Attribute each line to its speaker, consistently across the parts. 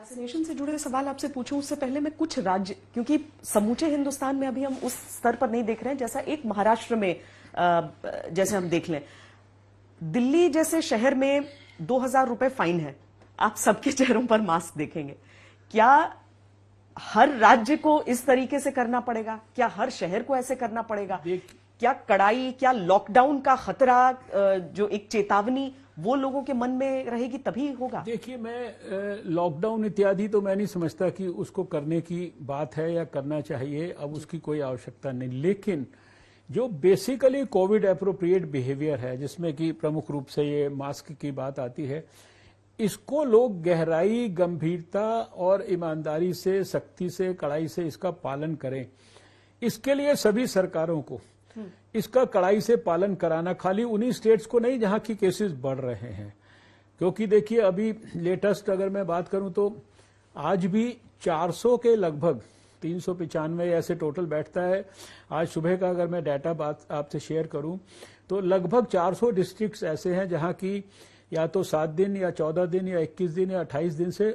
Speaker 1: Vaccination से जुड़े सवाल आपसे पूछूं उससे पहले मैं कुछ राज्य क्योंकि समूचे हिंदुस्तान में अभी हम उस स्तर पर नहीं देख रहे हैं जैसा एक महाराष्ट्र में जैसे हम देख लें दिल्ली जैसे शहर में दो हजार रुपए फाइन है आप सबके चेहरों पर मास्क देखेंगे क्या हर राज्य को इस तरीके से करना पड़ेगा क्या हर शहर को ऐसे करना पड़ेगा क्या कड़ाई क्या लॉकडाउन का खतरा जो एक चेतावनी वो लोगों के मन में रहेगी तभी होगा
Speaker 2: देखिए मैं लॉकडाउन इत्यादि तो मैं नहीं समझता कि उसको करने की बात है या करना चाहिए अब उसकी कोई आवश्यकता नहीं लेकिन जो बेसिकली कोविड अप्रोप्रिएट बिहेवियर है जिसमें कि प्रमुख रूप से ये मास्क की बात आती है इसको लोग गहराई गंभीरता और ईमानदारी से सख्ती से कड़ाई से इसका पालन करें इसके लिए सभी सरकारों को इसका कड़ाई से पालन कराना खाली उन्हीं स्टेट्स को नहीं जहां की केसेस बढ़ रहे हैं क्योंकि देखिए अभी लेटेस्ट अगर मैं बात करूं तो आज भी 400 के लगभग तीन सौ पिचानवे ऐसे टोटल बैठता है आज सुबह का अगर मैं डाटा बात आपसे शेयर करूं तो लगभग 400 डिस्ट्रिक्ट्स ऐसे हैं जहां की या तो सात दिन या चौदह दिन या इक्कीस दिन या अट्ठाईस दिन से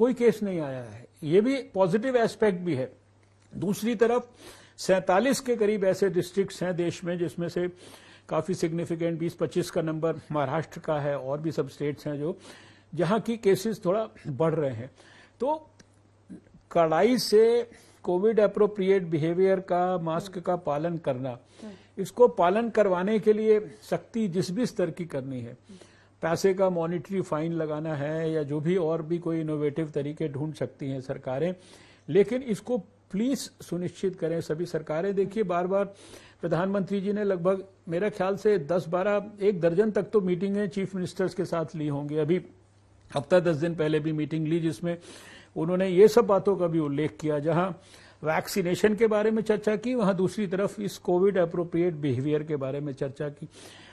Speaker 2: कोई केस नहीं आया है ये भी पॉजिटिव एस्पेक्ट भी है दूसरी तरफ सैंतालीस के करीब ऐसे डिस्ट्रिक्ट्स हैं देश में जिसमें से काफ़ी सिग्निफिकेंट 20-25 का नंबर महाराष्ट्र का है और भी सब स्टेट्स हैं जो जहां की केसेस थोड़ा बढ़ रहे हैं तो कड़ाई से कोविड अप्रोप्रिएट बिहेवियर का मास्क का पालन करना इसको पालन करवाने के लिए सख्ती जिस भी स्तर की करनी है पैसे का मॉनिटरी फाइन लगाना है या जो भी और भी कोई इनोवेटिव तरीके ढूंढ सकती हैं सरकारें लेकिन इसको प्लीज सुनिश्चित करें सभी सरकारें देखिए बार बार प्रधानमंत्री जी ने लगभग मेरा ख्याल से 10-12 एक दर्जन तक तो मीटिंगें चीफ मिनिस्टर्स के साथ ली होंगी अभी हफ्ता दस दिन पहले भी मीटिंग ली जिसमें उन्होंने ये सब बातों का भी उल्लेख किया जहां वैक्सीनेशन के बारे में चर्चा की वहां दूसरी तरफ इस कोविड अप्रोप्रिएट बिहेवियर के बारे में चर्चा की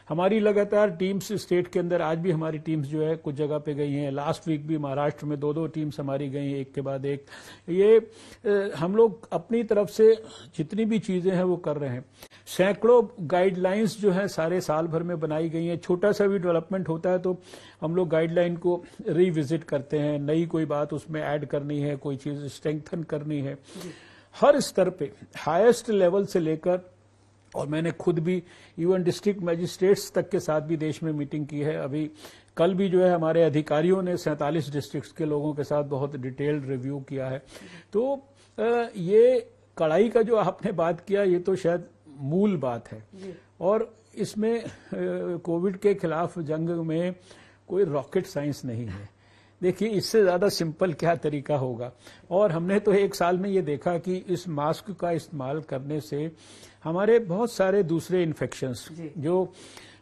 Speaker 2: हमारी लगातार टीम्स स्टेट के अंदर आज भी हमारी टीम्स जो है कुछ जगह पे गई हैं लास्ट वीक भी महाराष्ट्र में दो दो टीम्स हमारी गई एक के बाद एक ये हम लोग अपनी तरफ से जितनी भी चीजें हैं वो कर रहे हैं सैकड़ों गाइडलाइंस जो है सारे साल भर में बनाई गई हैं छोटा सा भी डेवलपमेंट होता है तो हम लोग गाइडलाइन को रिविजिट करते हैं नई कोई बात उसमें ऐड करनी है कोई चीज स्ट्रेंथन करनी है हर स्तर पे हाईएस्ट लेवल से लेकर और मैंने खुद भी इवन डिस्ट्रिक्ट मजिस्ट्रेट्स तक के साथ भी देश में मीटिंग की है अभी कल भी जो है हमारे अधिकारियों ने सैंतालीस डिस्ट्रिक्ट्स के लोगों के साथ बहुत डिटेल्ड रिव्यू किया है तो ये कड़ाई का जो आपने बात किया ये तो शायद मूल बात है और इसमें कोविड के खिलाफ जंग में कोई रॉकेट साइंस नहीं है देखिए इससे ज़्यादा सिंपल क्या तरीका होगा और हमने तो एक साल में ये देखा कि इस मास्क का इस्तेमाल करने से हमारे बहुत सारे दूसरे इन्फेक्शंस जो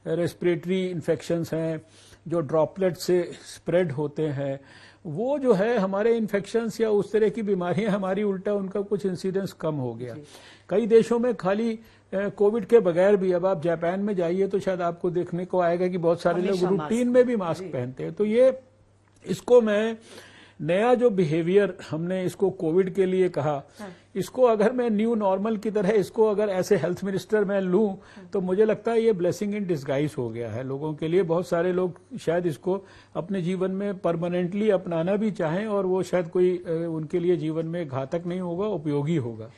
Speaker 2: रेस्पिरेटरी इन्फेक्शंस हैं जो ड्रॉपलेट से स्प्रेड होते हैं वो जो है हमारे इन्फेक्शंस या उस तरह की बीमारियां हमारी उल्टा उनका कुछ इंसिडेंस कम हो गया कई देशों में खाली कोविड के बगैर भी अब आप जापान में जाइए तो शायद आपको देखने को आएगा कि बहुत सारे लोग रूटीन में भी मास्क पहनते हैं तो ये इसको मैं नया जो बिहेवियर हमने इसको कोविड के लिए कहा हाँ। इसको अगर मैं न्यू नॉर्मल की तरह इसको अगर ऐसे हेल्थ मिनिस्टर मैं लूं तो मुझे लगता है ये ब्लेसिंग इन डिस्गाइज हो गया है लोगों के लिए बहुत सारे लोग शायद इसको अपने जीवन में परमानेंटली अपनाना भी चाहें और वो शायद कोई उनके लिए जीवन में घातक नहीं होगा उपयोगी होगा